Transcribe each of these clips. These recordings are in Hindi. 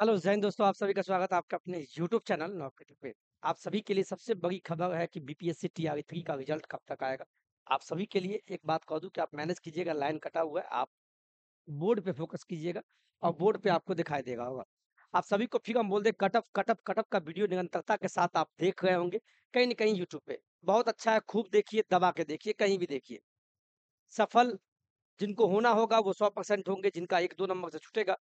हेलो जैन दोस्तों आप सभी का स्वागत है आपका अपने यूट्यूब चैनल नौकरी पे आप सभी के लिए सबसे बड़ी खबर है कि बीपीएससी आर थ्री का रिजल्ट कब तक आएगा आप सभी के लिए एक बात कह दूं कि आप मैनेज कीजिएगा लाइन कटा हुआ है आप बोर्ड पे फोकस कीजिएगा और बोर्ड पे आपको दिखाई देगा होगा आप सभी को फिर हम बोल दे कटअप कटअप कटअप का वीडियो निरंतरता के साथ आप देख रहे होंगे कहीं ना कहीं यूट्यूब पे बहुत अच्छा है खूब देखिए दबा के देखिए कहीं भी देखिए सफल जिनको होना होगा वो सौ परसेंट होंगे जिनका एक दो नंबर से छूटेगा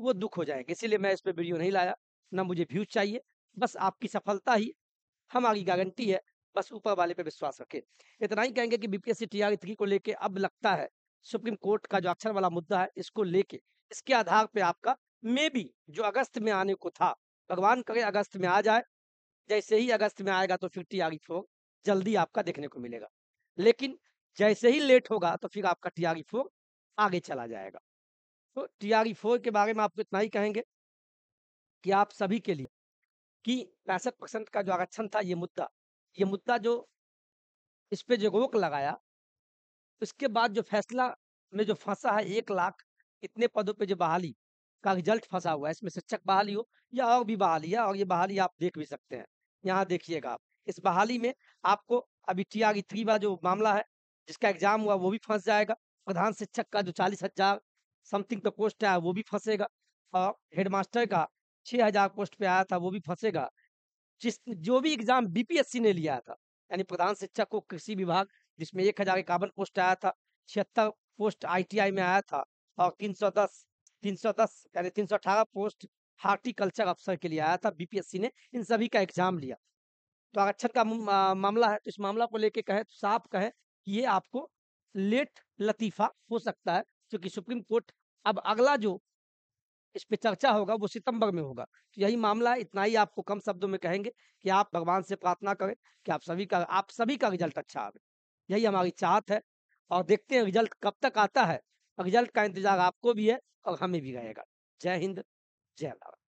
वो दुख हो जाएंगे इसीलिए मैं इस पर वीडियो नहीं लाया ना मुझे व्यूज चाहिए बस आपकी सफलता ही हमारी गारंटी है बस ऊपर वाले पे विश्वास रखें इतना ही कहेंगे कि बीपीएससी टीआर थ्री को लेके अब लगता है सुप्रीम कोर्ट का जो अक्षर वाला मुद्दा है इसको लेके इसके आधार पे आपका मे बी जो अगस्त में आने को था भगवान करे अगस्त में आ जाए जैसे ही अगस्त में आएगा तो फिर टीआर e फोर जल्दी आपका देखने को मिलेगा लेकिन जैसे ही लेट होगा तो फिर आपका टीआर e फोर आगे चला जाएगा तो टी आर फोर के बारे में आपको इतना ही कहेंगे कि आप सभी के लिए कि पैंसठ परसेंट का जो आरक्षण था ये मुद्दा ये मुद्दा जो इस पर जो रोक लगाया उसके बाद जो फैसला में जो फंसा है एक लाख इतने पदों पे जो बहाली का रिजल्ट फंसा हुआ है इसमें शिक्षक बहाली हो या और भी बहाली है और ये बहाली आप देख भी सकते हैं यहाँ देखिएगा आप इस बहाली में आपको अभी टी आर थ्री वाला जो मामला है जिसका एग्जाम हुआ वो भी फंस जाएगा प्रधान शिक्षक का जो चालीस हजार समथिंग का पोस्ट आया वो भी फंसेगा और हेडमास्टर का छः हजार पोस्ट पे आया था वो भी फंसेगा जिस जो भी एग्जाम बीपीएससी ने लिया था यानी प्रधान शिक्षक को कृषि विभाग जिसमें एक हजार इक्यावन पोस्ट आया था छिहत्तर पोस्ट आईटीआई में आया था और तीन सौ दस तीन सौ दस यानी तीन सौ अठारह पोस्ट हार्टिकल्चर अफसर के लिए आया था बीपीएससी ने इन सभी का एग्जाम लिया तो आरक्षण अच्छा का मामला है तो इस मामला को लेके कहे तो साफ कहे कि ये आपको लेट लतीफा हो सकता है क्योंकि सुप्रीम कोर्ट अब अगला जो इस पे चर्चा होगा वो सितंबर में होगा तो यही मामला है इतना ही आपको कम शब्दों में कहेंगे कि आप भगवान से प्रार्थना करें कि आप सभी का आप सभी का रिजल्ट अच्छा आवे यही हमारी चाहत है और देखते हैं रिजल्ट कब तक आता है रिजल्ट का इंतजार आपको भी है और हमें भी रहेगा जय हिंद जय भारत